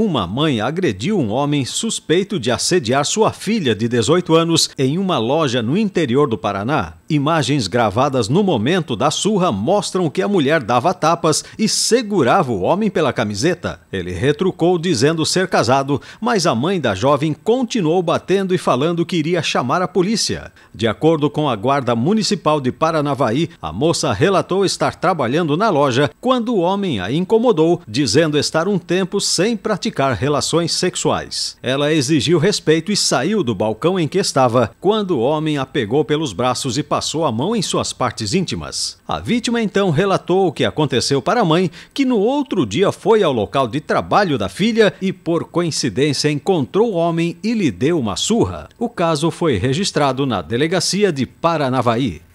uma mãe agrediu um homem suspeito de assediar sua filha de 18 anos em uma loja no interior do Paraná. Imagens gravadas no momento da surra mostram que a mulher dava tapas e segurava o homem pela camiseta. Ele retrucou dizendo ser casado, mas a mãe da jovem continuou batendo e falando que iria chamar a polícia. De acordo com a Guarda Municipal de Paranavaí, a moça relatou estar trabalhando na loja quando o homem a incomodou, dizendo estar um tempo sem praticar praticar relações sexuais. Ela exigiu respeito e saiu do balcão em que estava quando o homem a pegou pelos braços e passou a mão em suas partes íntimas. A vítima então relatou o que aconteceu para a mãe, que no outro dia foi ao local de trabalho da filha e, por coincidência, encontrou o homem e lhe deu uma surra. O caso foi registrado na delegacia de Paranavaí.